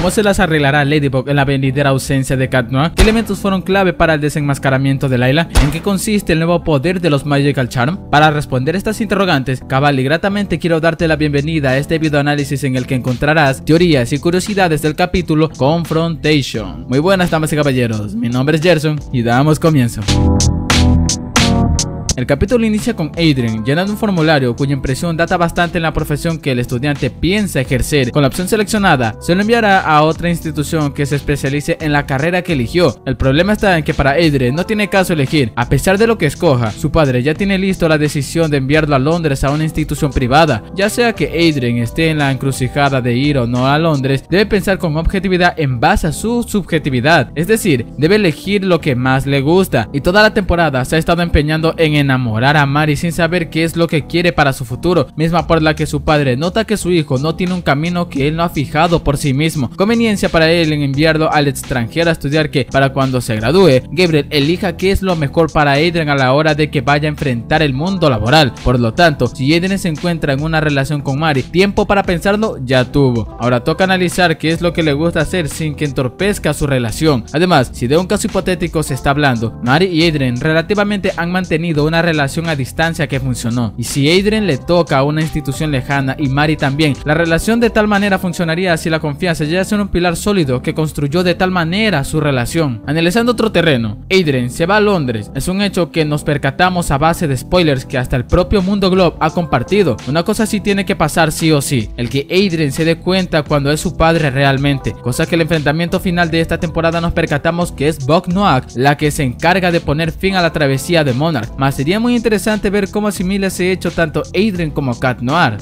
¿Cómo se las arreglará Ladybug en la venidera ausencia de Cat Noir? ¿Qué elementos fueron clave para el desenmascaramiento de Layla? ¿En qué consiste el nuevo poder de los Magical Charm? Para responder estas interrogantes, y gratamente quiero darte la bienvenida a este video análisis en el que encontrarás teorías y curiosidades del capítulo Confrontation. Muy buenas damas y caballeros, mi nombre es Gerson y damos comienzo. El capítulo inicia con Adrian llenando un formulario cuya impresión data bastante en la profesión que el estudiante piensa ejercer. Con la opción seleccionada, se lo enviará a otra institución que se especialice en la carrera que eligió. El problema está en que para Adrian no tiene caso elegir, a pesar de lo que escoja. Su padre ya tiene listo la decisión de enviarlo a Londres a una institución privada. Ya sea que Adrian esté en la encrucijada de ir o no a Londres, debe pensar con objetividad en base a su subjetividad. Es decir, debe elegir lo que más le gusta. Y toda la temporada se ha estado empeñando en enamorar, a Mari sin saber qué es lo que quiere para su futuro, misma por la que su padre nota que su hijo no tiene un camino que él no ha fijado por sí mismo. Conveniencia para él en enviarlo al extranjero a estudiar que, para cuando se gradúe, Gabriel elija qué es lo mejor para Adrian a la hora de que vaya a enfrentar el mundo laboral. Por lo tanto, si Adrian se encuentra en una relación con Mari, tiempo para pensarlo ya tuvo. Ahora toca analizar qué es lo que le gusta hacer sin que entorpezca su relación. Además, si de un caso hipotético se está hablando, Mari y Adrian relativamente han mantenido una relación a distancia que funcionó. Y si Adrian le toca a una institución lejana y Mari también, la relación de tal manera funcionaría si la confianza ya a un pilar sólido que construyó de tal manera su relación. Analizando otro terreno, Adrian se va a Londres. Es un hecho que nos percatamos a base de spoilers que hasta el propio Mundo Globe ha compartido. Una cosa sí tiene que pasar sí o sí, el que Adrian se dé cuenta cuando es su padre realmente, cosa que el enfrentamiento final de esta temporada nos percatamos que es Buck Noack la que se encarga de poner fin a la travesía de Monarch, más Sería muy interesante ver cómo asimila ese hecho tanto Adrian como Cat Noir.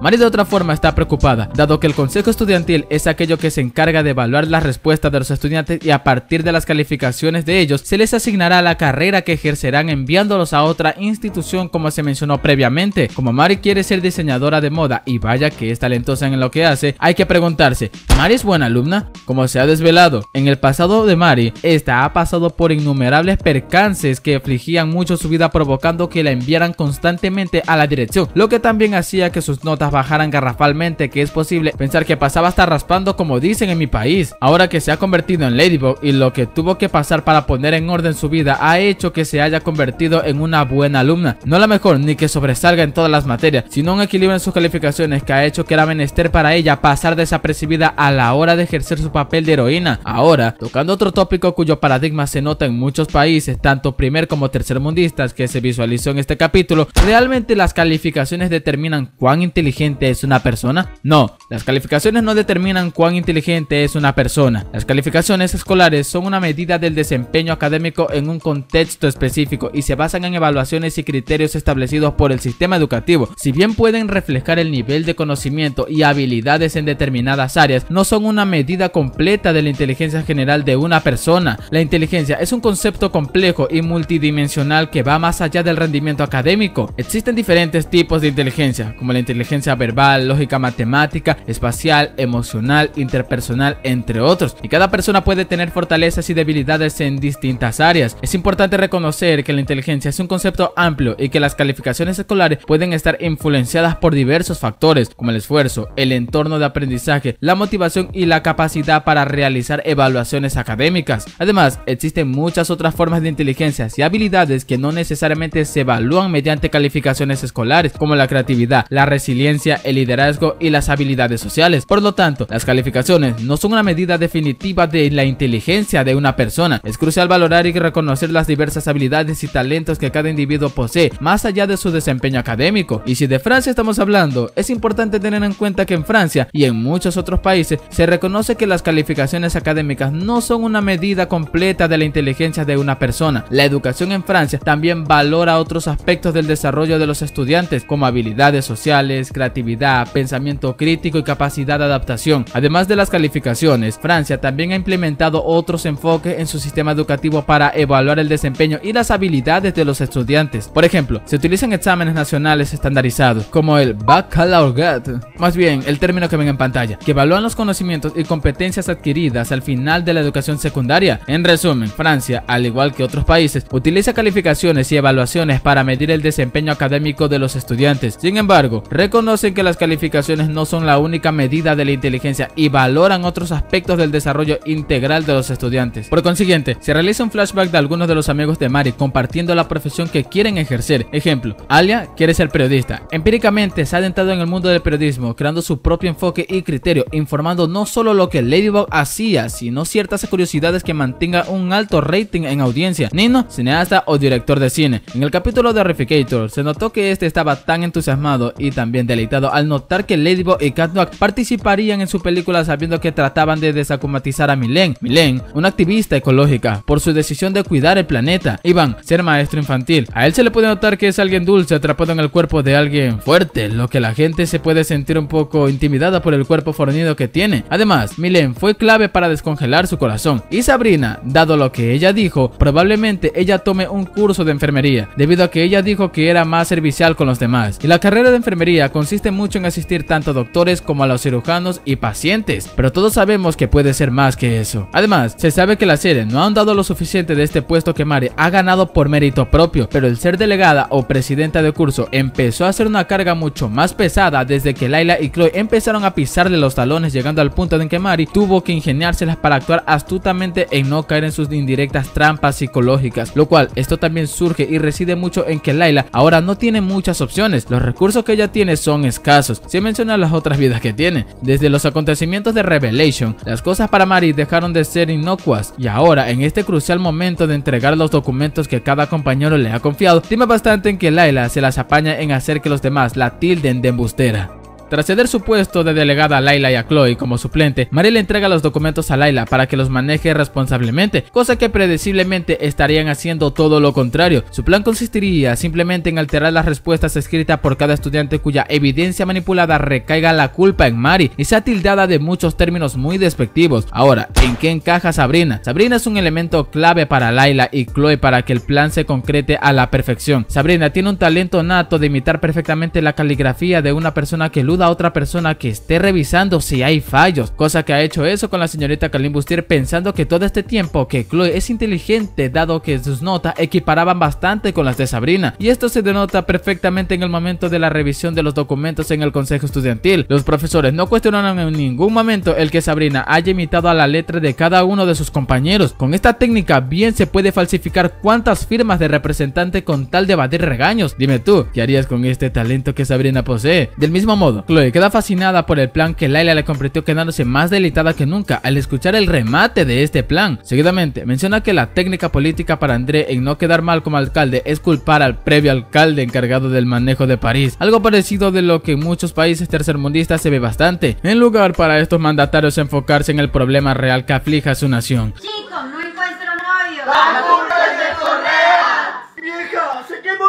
Mari de otra forma está preocupada, dado que el consejo estudiantil es aquello que se encarga de evaluar las respuestas de los estudiantes y a partir de las calificaciones de ellos se les asignará la carrera que ejercerán enviándolos a otra institución como se mencionó previamente. Como Mari quiere ser diseñadora de moda y vaya que es talentosa en lo que hace, hay que preguntarse, ¿Mari es buena alumna? Como se ha desvelado, en el pasado de Mari, esta ha pasado por innumerables percances que afligían mucho su vida provocando que la enviaran constantemente a la dirección, lo que también hacía que sus notas bajaran garrafalmente que es posible pensar que pasaba hasta raspando como dicen en mi país. Ahora que se ha convertido en Ladybug y lo que tuvo que pasar para poner en orden su vida ha hecho que se haya convertido en una buena alumna. No la mejor ni que sobresalga en todas las materias, sino un equilibrio en sus calificaciones que ha hecho que era menester para ella pasar desapercibida a la hora de ejercer su papel de heroína. Ahora, tocando otro tópico cuyo paradigma se nota en muchos países, tanto primer como tercer mundistas que se visualizó en este capítulo, realmente las calificaciones determinan cuán inteligente es una persona? No, las calificaciones no determinan cuán inteligente es una persona. Las calificaciones escolares son una medida del desempeño académico en un contexto específico y se basan en evaluaciones y criterios establecidos por el sistema educativo. Si bien pueden reflejar el nivel de conocimiento y habilidades en determinadas áreas, no son una medida completa de la inteligencia general de una persona. La inteligencia es un concepto complejo y multidimensional que va más allá del rendimiento académico. Existen diferentes tipos de inteligencia, como la inteligencia verbal, lógica matemática, espacial, emocional, interpersonal, entre otros. Y cada persona puede tener fortalezas y debilidades en distintas áreas. Es importante reconocer que la inteligencia es un concepto amplio y que las calificaciones escolares pueden estar influenciadas por diversos factores, como el esfuerzo, el entorno de aprendizaje, la motivación y la capacidad para realizar evaluaciones académicas. Además, existen muchas otras formas de inteligencia y habilidades que no necesariamente se evalúan mediante calificaciones escolares, como la creatividad, la resiliencia, el liderazgo y las habilidades sociales. Por lo tanto, las calificaciones no son una medida definitiva de la inteligencia de una persona. Es crucial valorar y reconocer las diversas habilidades y talentos que cada individuo posee, más allá de su desempeño académico. Y si de Francia estamos hablando, es importante tener en cuenta que en Francia y en muchos otros países se reconoce que las calificaciones académicas no son una medida completa de la inteligencia de una persona. La educación en Francia también valora otros aspectos del desarrollo de los estudiantes, como habilidades sociales, creatividad, pensamiento crítico y capacidad de adaptación. Además de las calificaciones, Francia también ha implementado otros enfoques en su sistema educativo para evaluar el desempeño y las habilidades de los estudiantes. Por ejemplo, se utilizan exámenes nacionales estandarizados, como el baccalaureate, más bien el término que ven en pantalla, que evalúan los conocimientos y competencias adquiridas al final de la educación secundaria. En resumen, Francia, al igual que otros países, utiliza calificaciones y evaluaciones para medir el desempeño académico de los estudiantes. Sin embargo, conocen que las calificaciones no son la única medida de la inteligencia y valoran otros aspectos del desarrollo integral de los estudiantes. Por consiguiente, se realiza un flashback de algunos de los amigos de Mari compartiendo la profesión que quieren ejercer. Ejemplo, Alia quiere ser periodista. Empíricamente se ha adentrado en el mundo del periodismo, creando su propio enfoque y criterio, informando no solo lo que Ladybug hacía, sino ciertas curiosidades que mantenga un alto rating en audiencia. Nino, cineasta o director de cine. En el capítulo de Reficator, se notó que este estaba tan entusiasmado y también deleitado al notar que Ladybug y Noir participarían en su película sabiendo que trataban de desacomatizar a Milen. Milen, una activista ecológica, por su decisión de cuidar el planeta. Iván, ser maestro infantil. A él se le puede notar que es alguien dulce atrapado en el cuerpo de alguien fuerte, lo que la gente se puede sentir un poco intimidada por el cuerpo fornido que tiene. Además, Milen fue clave para descongelar su corazón. Y Sabrina, dado lo que ella dijo, probablemente ella tome un curso de enfermería, debido a que ella dijo que era más servicial con los demás. Y la carrera de enfermería consiste mucho en asistir tanto a doctores como a los cirujanos y pacientes, pero todos sabemos que puede ser más que eso. Además, se sabe que la serie no ha dado lo suficiente de este puesto que Mari ha ganado por mérito propio, pero el ser delegada o presidenta de curso empezó a ser una carga mucho más pesada desde que Laila y Chloe empezaron a pisarle los talones llegando al punto en que Mari tuvo que ingeniárselas para actuar astutamente en no caer en sus indirectas trampas psicológicas, lo cual esto también surge y reside mucho en que Laila ahora no tiene muchas opciones, los recursos que ella tiene son escasos, sin mencionar las otras vidas que tiene. Desde los acontecimientos de Revelation, las cosas para Mari dejaron de ser inocuas y ahora, en este crucial momento de entregar los documentos que cada compañero le ha confiado, teme bastante en que Laila se las apaña en hacer que los demás la tilden de embustera. Tras ceder su puesto de delegada a Laila y a Chloe como suplente, Mari le entrega los documentos a Laila para que los maneje responsablemente, cosa que predeciblemente estarían haciendo todo lo contrario. Su plan consistiría simplemente en alterar las respuestas escritas por cada estudiante cuya evidencia manipulada recaiga la culpa en Mari y sea tildada de muchos términos muy despectivos. Ahora, ¿en qué encaja Sabrina? Sabrina es un elemento clave para Laila y Chloe para que el plan se concrete a la perfección. Sabrina tiene un talento nato de imitar perfectamente la caligrafía de una persona que luce a otra persona que esté revisando si hay fallos, cosa que ha hecho eso con la señorita Kalim Bustier pensando que todo este tiempo que Chloe es inteligente dado que sus notas equiparaban bastante con las de Sabrina y esto se denota perfectamente en el momento de la revisión de los documentos en el consejo estudiantil. Los profesores no cuestionaron en ningún momento el que Sabrina haya imitado a la letra de cada uno de sus compañeros. Con esta técnica bien se puede falsificar cuantas firmas de representante con tal de evadir regaños. Dime tú, ¿qué harías con este talento que Sabrina posee? Del mismo modo, Chloe queda fascinada por el plan que Laila le completó quedándose más delitada que nunca al escuchar el remate de este plan. Seguidamente, menciona que la técnica política para André en no quedar mal como alcalde es culpar al previo alcalde encargado del manejo de París, algo parecido de lo que en muchos países tercermundistas se ve bastante, en lugar para estos mandatarios enfocarse en el problema real que aflija a su nación. Chico, no encuentro novio. La es de Vieja, se quemó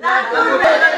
La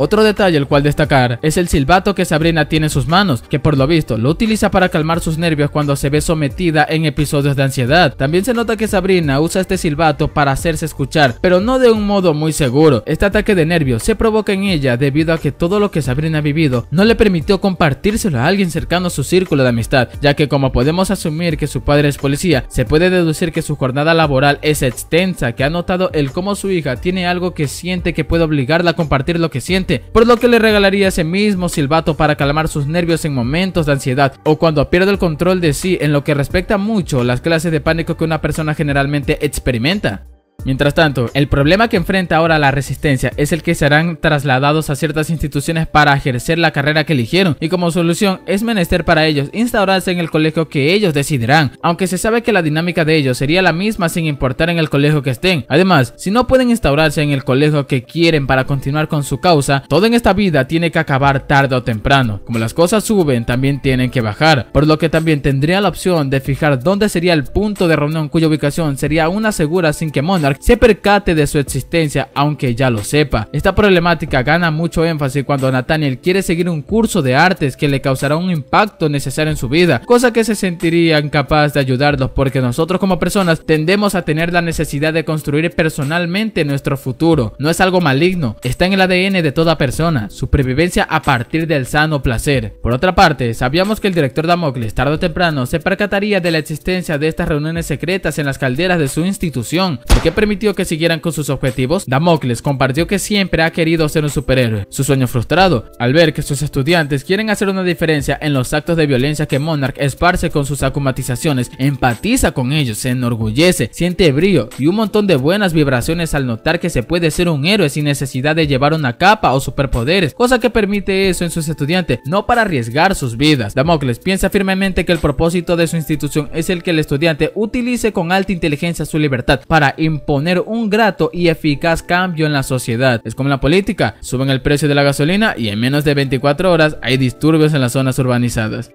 otro detalle el cual destacar es el silbato que Sabrina tiene en sus manos, que por lo visto lo utiliza para calmar sus nervios cuando se ve sometida en episodios de ansiedad. También se nota que Sabrina usa este silbato para hacerse escuchar, pero no de un modo muy seguro. Este ataque de nervios se provoca en ella debido a que todo lo que Sabrina ha vivido no le permitió compartírselo a alguien cercano a su círculo de amistad, ya que como podemos asumir que su padre es policía, se puede deducir que su jornada laboral es extensa, que ha notado el cómo su hija tiene algo que siente que puede obligarla a compartir lo que siente por lo que le regalaría ese mismo silbato para calmar sus nervios en momentos de ansiedad o cuando pierde el control de sí en lo que respecta mucho las clases de pánico que una persona generalmente experimenta. Mientras tanto, el problema que enfrenta ahora la resistencia es el que serán trasladados a ciertas instituciones para ejercer la carrera que eligieron y como solución es menester para ellos instaurarse en el colegio que ellos decidirán, aunque se sabe que la dinámica de ellos sería la misma sin importar en el colegio que estén. Además, si no pueden instaurarse en el colegio que quieren para continuar con su causa, todo en esta vida tiene que acabar tarde o temprano. Como las cosas suben, también tienen que bajar, por lo que también tendría la opción de fijar dónde sería el punto de reunión cuya ubicación sería una segura sin que se percate de su existencia, aunque ya lo sepa. Esta problemática gana mucho énfasis cuando Nathaniel quiere seguir un curso de artes que le causará un impacto necesario en su vida, cosa que se sentiría incapaz de ayudarlos porque nosotros como personas tendemos a tener la necesidad de construir personalmente nuestro futuro. No es algo maligno, está en el ADN de toda persona, supervivencia a partir del sano placer. Por otra parte, sabíamos que el director Damocles tarde o temprano se percataría de la existencia de estas reuniones secretas en las calderas de su institución, porque permitió que siguieran con sus objetivos, Damocles compartió que siempre ha querido ser un superhéroe, su sueño frustrado, al ver que sus estudiantes quieren hacer una diferencia en los actos de violencia que Monarch esparce con sus acumatizaciones, empatiza con ellos, se enorgullece, siente brío y un montón de buenas vibraciones al notar que se puede ser un héroe sin necesidad de llevar una capa o superpoderes, cosa que permite eso en sus estudiantes, no para arriesgar sus vidas. Damocles piensa firmemente que el propósito de su institución es el que el estudiante utilice con alta inteligencia su libertad para impulsar poner un grato y eficaz cambio en la sociedad. Es como la política, suben el precio de la gasolina y en menos de 24 horas hay disturbios en las zonas urbanizadas.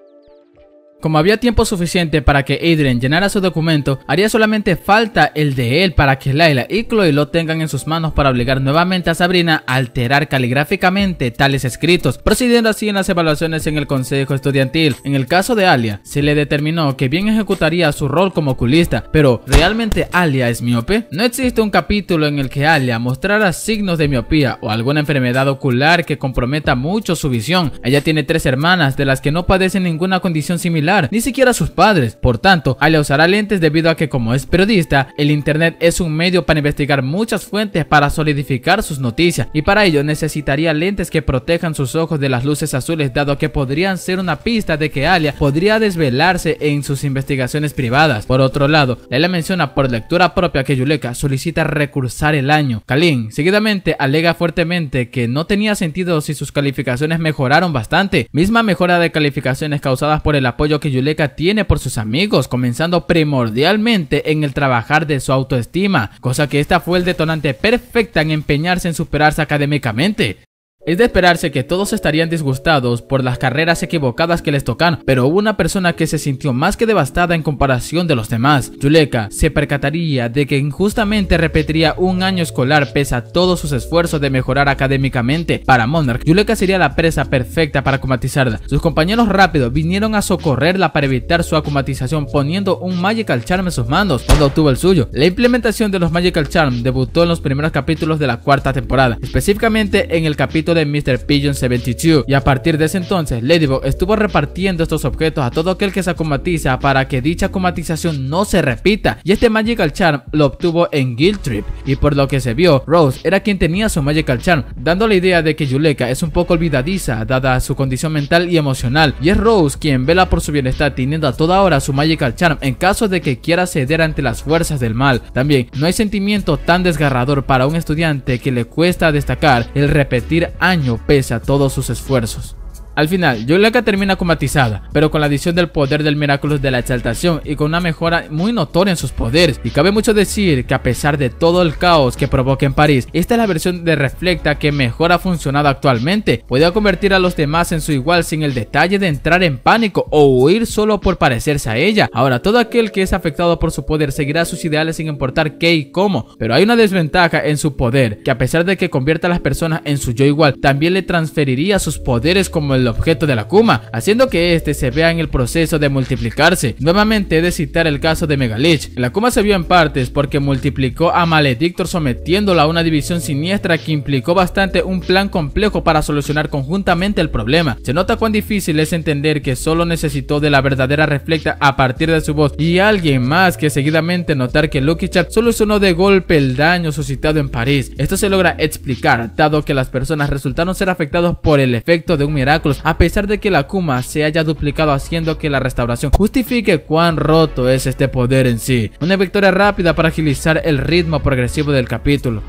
Como había tiempo suficiente para que Adrian llenara su documento, haría solamente falta el de él para que Laila y Chloe lo tengan en sus manos para obligar nuevamente a Sabrina a alterar caligráficamente tales escritos, procediendo así en las evaluaciones en el consejo estudiantil. En el caso de Alia, se le determinó que bien ejecutaría su rol como oculista, pero ¿realmente Alia es miope? No existe un capítulo en el que Alia mostrara signos de miopía o alguna enfermedad ocular que comprometa mucho su visión. Ella tiene tres hermanas de las que no padecen ninguna condición similar ni siquiera sus padres. Por tanto, Alia usará lentes debido a que como es periodista, el internet es un medio para investigar muchas fuentes para solidificar sus noticias y para ello necesitaría lentes que protejan sus ojos de las luces azules dado que podrían ser una pista de que Alia podría desvelarse en sus investigaciones privadas. Por otro lado, Leila menciona por lectura propia que Yuleka solicita recursar el año. Kalin seguidamente alega fuertemente que no tenía sentido si sus calificaciones mejoraron bastante, misma mejora de calificaciones causadas por el apoyo que que Yuleka tiene por sus amigos, comenzando primordialmente en el trabajar de su autoestima, cosa que esta fue el detonante perfecta en empeñarse en superarse académicamente. Es de esperarse que todos estarían disgustados por las carreras equivocadas que les tocan, pero hubo una persona que se sintió más que devastada en comparación de los demás. Yuleka se percataría de que injustamente repetiría un año escolar pese a todos sus esfuerzos de mejorar académicamente. Para Monarch, Yuleka sería la presa perfecta para acumatizarla. Sus compañeros rápidos vinieron a socorrerla para evitar su acumatización poniendo un Magical Charm en sus manos cuando obtuvo el suyo. La implementación de los Magical Charm debutó en los primeros capítulos de la cuarta temporada, específicamente en el capítulo de Mr. Pigeon 72 y a partir de ese entonces Ladybug estuvo repartiendo estos objetos a todo aquel que se acomatiza para que dicha comatización no se repita y este Magical Charm lo obtuvo en Guild Trip y por lo que se vio Rose era quien tenía su Magical Charm dando la idea de que Yuleka es un poco olvidadiza dada su condición mental y emocional y es Rose quien vela por su bienestar teniendo a toda hora su Magical Charm en caso de que quiera ceder ante las fuerzas del mal. También no hay sentimiento tan desgarrador para un estudiante que le cuesta destacar el repetir año pese a todos sus esfuerzos. Al final, Yolaka termina matizada, pero con la adición del poder del Miraculous de la Exaltación y con una mejora muy notoria en sus poderes. Y cabe mucho decir que a pesar de todo el caos que provoca en París, esta es la versión de Reflecta que mejor ha funcionado actualmente. Podía convertir a los demás en su igual sin el detalle de entrar en pánico o huir solo por parecerse a ella. Ahora, todo aquel que es afectado por su poder seguirá sus ideales sin importar qué y cómo, pero hay una desventaja en su poder, que a pesar de que convierta a las personas en su yo igual, también le transferiría sus poderes como el el objeto de la Kuma, haciendo que éste se vea en el proceso de multiplicarse. Nuevamente he de citar el caso de Megalich. La Kuma se vio en partes porque multiplicó a Maledictor sometiéndola a una división siniestra que implicó bastante un plan complejo para solucionar conjuntamente el problema. Se nota cuán difícil es entender que solo necesitó de la verdadera reflecta a partir de su voz y alguien más que seguidamente notar que Lucky solo solucionó de golpe el daño suscitado en París. Esto se logra explicar, dado que las personas resultaron ser afectados por el efecto de un milagro a pesar de que la Kuma se haya duplicado haciendo que la restauración justifique cuán roto es este poder en sí. Una victoria rápida para agilizar el ritmo progresivo del capítulo.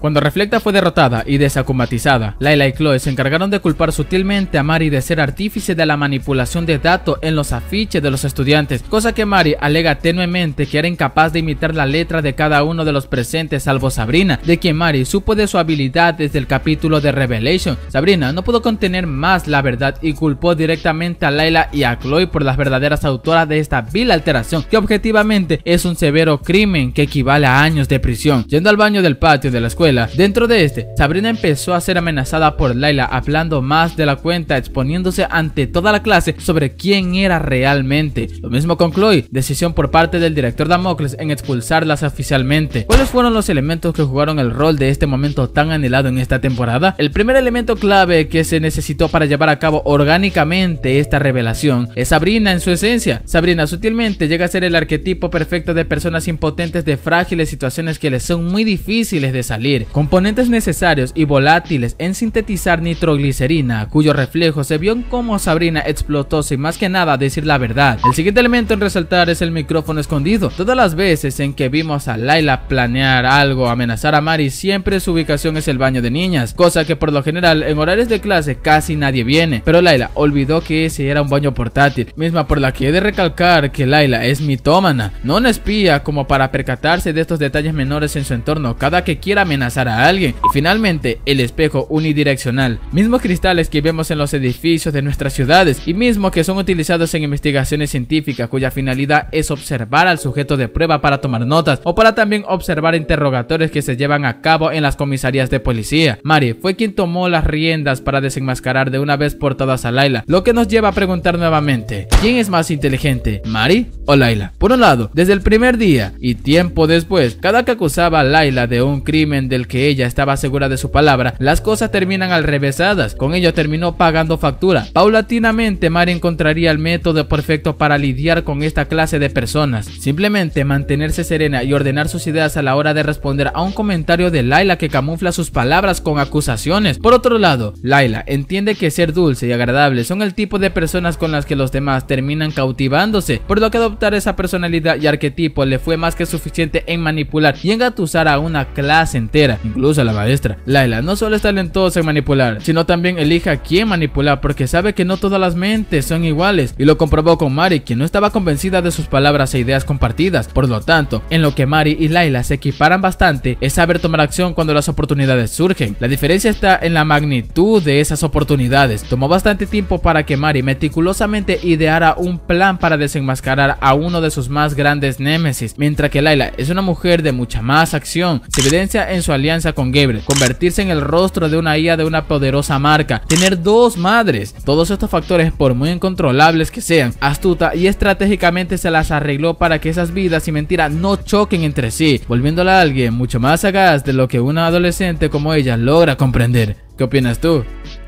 Cuando Reflecta fue derrotada y desacumatizada, Layla y Chloe se encargaron de culpar sutilmente a Mari de ser artífice de la manipulación de datos en los afiches de los estudiantes, cosa que Mari alega tenuemente que era incapaz de imitar la letra de cada uno de los presentes salvo Sabrina, de quien Mari supo de su habilidad desde el capítulo de Revelation. Sabrina no pudo contener más la verdad y culpó directamente a Layla y a Chloe por las verdaderas autoras de esta vil alteración, que objetivamente es un severo crimen que equivale a años de prisión. Yendo al baño del patio de la escuela, Dentro de este, Sabrina empezó a ser amenazada por Laila hablando más de la cuenta, exponiéndose ante toda la clase sobre quién era realmente. Lo mismo con Chloe, decisión por parte del director Damocles en expulsarlas oficialmente. ¿Cuáles fueron los elementos que jugaron el rol de este momento tan anhelado en esta temporada? El primer elemento clave que se necesitó para llevar a cabo orgánicamente esta revelación es Sabrina en su esencia. Sabrina sutilmente llega a ser el arquetipo perfecto de personas impotentes de frágiles situaciones que les son muy difíciles de salir componentes necesarios y volátiles en sintetizar nitroglicerina, cuyo reflejo se vio en cómo Sabrina explotó sin más que nada decir la verdad. El siguiente elemento en resaltar es el micrófono escondido. Todas las veces en que vimos a Laila planear algo, amenazar a Mari, siempre su ubicación es el baño de niñas, cosa que por lo general en horarios de clase casi nadie viene. Pero Laila olvidó que ese era un baño portátil, misma por la que he de recalcar que Laila es mitómana, no una espía como para percatarse de estos detalles menores en su entorno cada que quiera amenazar a alguien. Y finalmente, el espejo unidireccional, mismos cristales que vemos en los edificios de nuestras ciudades y mismo que son utilizados en investigaciones científicas cuya finalidad es observar al sujeto de prueba para tomar notas o para también observar interrogatorios que se llevan a cabo en las comisarías de policía. Mari fue quien tomó las riendas para desenmascarar de una vez por todas a Laila, lo que nos lleva a preguntar nuevamente, ¿quién es más inteligente, Mari o Laila? Por un lado, desde el primer día y tiempo después, cada que acusaba a Laila de un crimen de que ella estaba segura de su palabra, las cosas terminan al revésadas. con ello terminó pagando factura. Paulatinamente Mari encontraría el método perfecto para lidiar con esta clase de personas, simplemente mantenerse serena y ordenar sus ideas a la hora de responder a un comentario de Laila que camufla sus palabras con acusaciones. Por otro lado, Laila entiende que ser dulce y agradable son el tipo de personas con las que los demás terminan cautivándose, por lo que adoptar esa personalidad y arquetipo le fue más que suficiente en manipular y engatusar a una clase entera incluso a la maestra. Laila no solo es talentosa en manipular, sino también elija a quién manipular porque sabe que no todas las mentes son iguales y lo comprobó con Mari, quien no estaba convencida de sus palabras e ideas compartidas. Por lo tanto, en lo que Mari y Laila se equiparan bastante es saber tomar acción cuando las oportunidades surgen. La diferencia está en la magnitud de esas oportunidades. Tomó bastante tiempo para que Mari meticulosamente ideara un plan para desenmascarar a uno de sus más grandes némesis, mientras que Laila es una mujer de mucha más acción. Se evidencia en su alianza con Gabriel, convertirse en el rostro de una IA de una poderosa marca, tener dos madres. Todos estos factores, por muy incontrolables que sean, astuta y estratégicamente se las arregló para que esas vidas y mentiras no choquen entre sí, volviéndola a alguien mucho más sagaz de lo que una adolescente como ella logra comprender. ¿Qué opinas tú?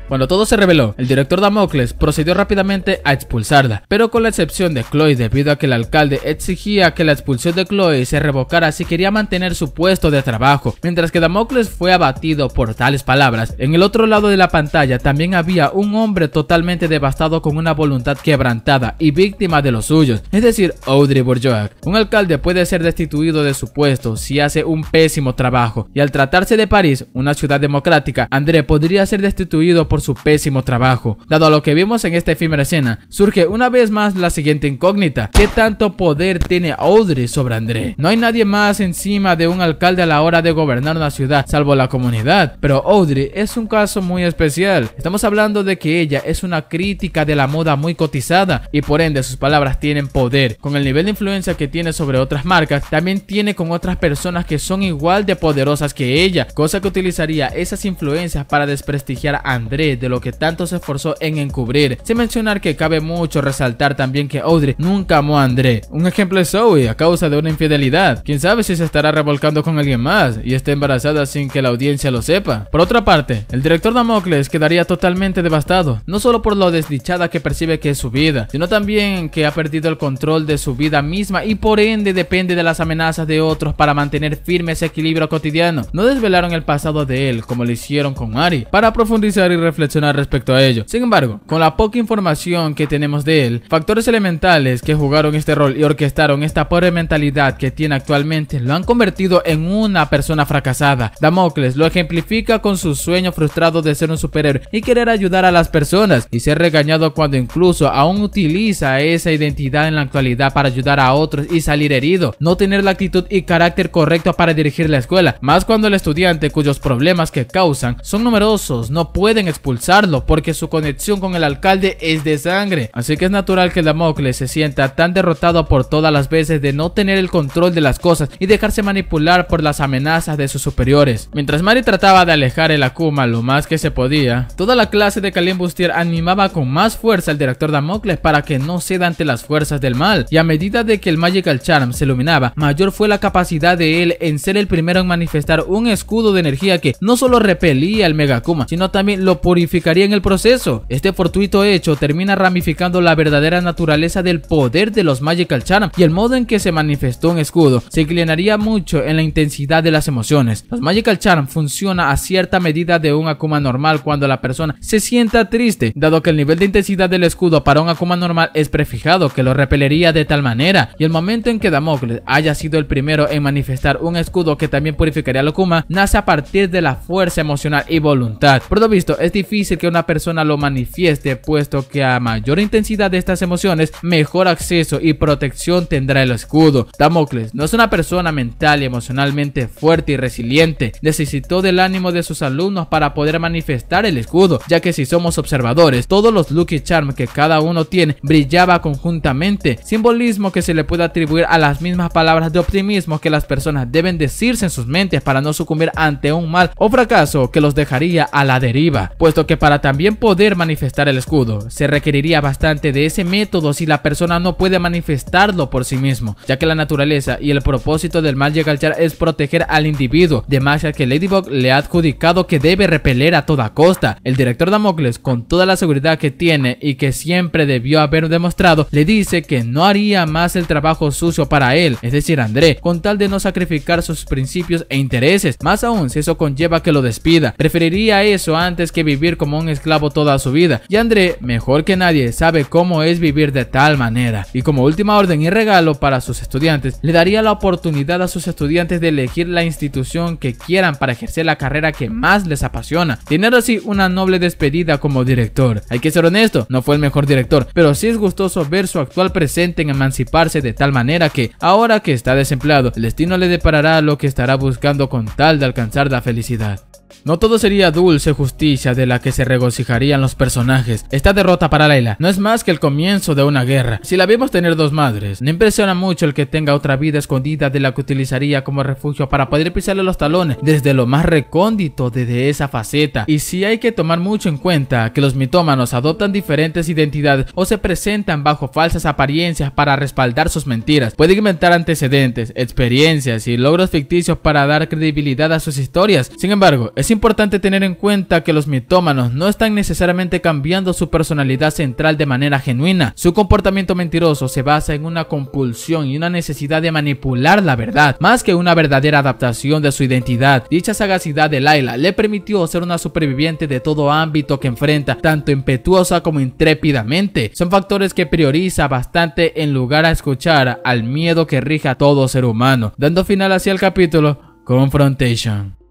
Cuando todo se reveló, el director Damocles procedió rápidamente a expulsarla, pero con la excepción de Chloe debido a que el alcalde exigía que la expulsión de Chloe se revocara si quería mantener su puesto de trabajo, mientras que Damocles fue abatido por tales palabras. En el otro lado de la pantalla también había un hombre totalmente devastado con una voluntad quebrantada y víctima de los suyos, es decir, Audrey Bourgeois. Un alcalde puede ser destituido de su puesto si hace un pésimo trabajo, y al tratarse de París, una ciudad democrática, André podría ser destituido por su pésimo trabajo. Dado a lo que vimos en esta efímera escena, surge una vez más la siguiente incógnita. ¿Qué tanto poder tiene Audrey sobre André? No hay nadie más encima de un alcalde a la hora de gobernar una ciudad, salvo la comunidad. Pero Audrey es un caso muy especial. Estamos hablando de que ella es una crítica de la moda muy cotizada y por ende sus palabras tienen poder. Con el nivel de influencia que tiene sobre otras marcas, también tiene con otras personas que son igual de poderosas que ella, cosa que utilizaría esas influencias para desprestigiar a André de lo que tanto se esforzó en encubrir. Sin mencionar que cabe mucho resaltar también que Audrey nunca amó a André. Un ejemplo es Zoe a causa de una infidelidad. Quién sabe si se estará revolcando con alguien más y está embarazada sin que la audiencia lo sepa. Por otra parte, el director Damocles quedaría totalmente devastado, no solo por lo desdichada que percibe que es su vida, sino también que ha perdido el control de su vida misma y por ende depende de las amenazas de otros para mantener firme ese equilibrio cotidiano. No desvelaron el pasado de él como lo hicieron con Ari para profundizar y reflexionar respecto a ello. Sin embargo, con la poca información que tenemos de él, factores elementales que jugaron este rol y orquestaron esta pobre mentalidad que tiene actualmente lo han convertido en una persona fracasada. Damocles lo ejemplifica con su sueño frustrado de ser un superhéroe y querer ayudar a las personas y ser regañado cuando incluso aún utiliza esa identidad en la actualidad para ayudar a otros y salir herido. No tener la actitud y carácter correcto para dirigir la escuela, más cuando el estudiante cuyos problemas que causan son numerosos no pueden expulsarlo porque su conexión con el alcalde es de sangre. Así que es natural que Damocles se sienta tan derrotado por todas las veces de no tener el control de las cosas y dejarse manipular por las amenazas de sus superiores. Mientras Mari trataba de alejar el Akuma lo más que se podía, toda la clase de Kalim animaba con más fuerza al director Damocles para que no ceda ante las fuerzas del mal. Y a medida de que el Magical Charm se iluminaba, mayor fue la capacidad de él en ser el primero en manifestar un escudo de energía que no solo repelía al Megakuma, sino también lo purificaría en el proceso. Este fortuito hecho termina ramificando la verdadera naturaleza del poder de los Magical Charm y el modo en que se manifestó Un escudo. Se inclinaría mucho en la intensidad de las emociones. Los Magical Charm funciona a cierta medida de un Akuma normal cuando la persona se sienta triste, dado que el nivel de intensidad del escudo para un Akuma normal es prefijado, que lo repelería de tal manera. Y el momento en que Damocles haya sido el primero en manifestar un escudo que también purificaría al Akuma, nace a partir de la fuerza emocional y voluntad. Por lo visto, es este difícil que una persona lo manifieste, puesto que a mayor intensidad de estas emociones, mejor acceso y protección tendrá el escudo. Damocles no es una persona mental y emocionalmente fuerte y resiliente. Necesitó del ánimo de sus alumnos para poder manifestar el escudo, ya que si somos observadores, todos los Lucky Charm que cada uno tiene brillaba conjuntamente, simbolismo que se le puede atribuir a las mismas palabras de optimismo que las personas deben decirse en sus mentes para no sucumbir ante un mal o fracaso que los dejaría a la deriva, pues que para también poder manifestar el escudo, se requeriría bastante de ese método si la persona no puede manifestarlo por sí mismo, ya que la naturaleza y el propósito del mal llega Char es proteger al individuo, de magia que Ladybug le ha adjudicado que debe repeler a toda costa. El director Damocles, con toda la seguridad que tiene y que siempre debió haber demostrado, le dice que no haría más el trabajo sucio para él, es decir André, con tal de no sacrificar sus principios e intereses, más aún si eso conlleva que lo despida. Preferiría eso antes que vivir como un esclavo toda su vida. Y André, mejor que nadie, sabe cómo es vivir de tal manera. Y como última orden y regalo para sus estudiantes, le daría la oportunidad a sus estudiantes de elegir la institución que quieran para ejercer la carrera que más les apasiona. Tener así una noble despedida como director. Hay que ser honesto, no fue el mejor director, pero sí es gustoso ver su actual presente en emanciparse de tal manera que, ahora que está desempleado, el destino le deparará lo que estará buscando con tal de alcanzar la felicidad. No todo sería dulce justicia de la que se regocijarían los personajes. Esta derrota para Layla no es más que el comienzo de una guerra. Si la vemos tener dos madres, no impresiona mucho el que tenga otra vida escondida de la que utilizaría como refugio para poder pisarle los talones desde lo más recóndito desde esa faceta. Y si hay que tomar mucho en cuenta que los mitómanos adoptan diferentes identidades o se presentan bajo falsas apariencias para respaldar sus mentiras. Pueden inventar antecedentes, experiencias y logros ficticios para dar credibilidad a sus historias. Sin embargo, es importante tener en cuenta que los mitómanos no están necesariamente cambiando su personalidad central de manera genuina. Su comportamiento mentiroso se basa en una compulsión y una necesidad de manipular la verdad, más que una verdadera adaptación de su identidad. Dicha sagacidad de Laila le permitió ser una superviviente de todo ámbito que enfrenta, tanto impetuosa como intrépidamente. Son factores que prioriza bastante en lugar a escuchar al miedo que rige a todo ser humano, dando final hacia el capítulo Confrontation.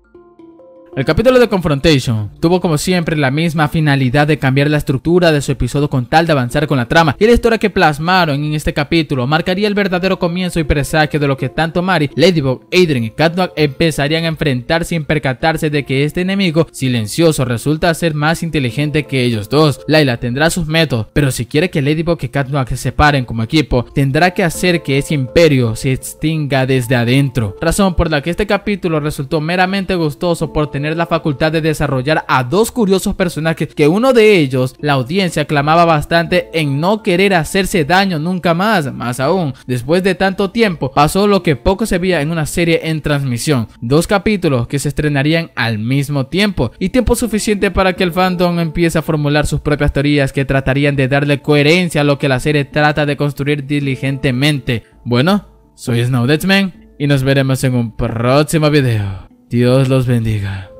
El capítulo de Confrontation tuvo como siempre la misma finalidad de cambiar la estructura de su episodio con tal de avanzar con la trama y la historia que plasmaron en este capítulo marcaría el verdadero comienzo y presagio de lo que tanto Mari, Ladybug, Adrian y Catnag empezarían a enfrentar sin percatarse de que este enemigo silencioso resulta ser más inteligente que ellos dos. laila tendrá sus métodos, pero si quiere que Ladybug y Catnag se separen como equipo, tendrá que hacer que ese imperio se extinga desde adentro. Razón por la que este capítulo resultó meramente gustoso por tener tener la facultad de desarrollar a dos curiosos personajes que uno de ellos, la audiencia clamaba bastante en no querer hacerse daño nunca más, más aún, después de tanto tiempo pasó lo que poco se veía en una serie en transmisión, dos capítulos que se estrenarían al mismo tiempo y tiempo suficiente para que el fandom empiece a formular sus propias teorías que tratarían de darle coherencia a lo que la serie trata de construir diligentemente. Bueno, soy Snow Deadman y nos veremos en un próximo video. Dios los bendiga.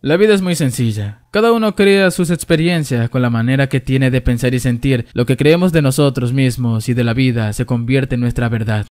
La vida es muy sencilla. Cada uno crea sus experiencias con la manera que tiene de pensar y sentir. Lo que creemos de nosotros mismos y de la vida se convierte en nuestra verdad.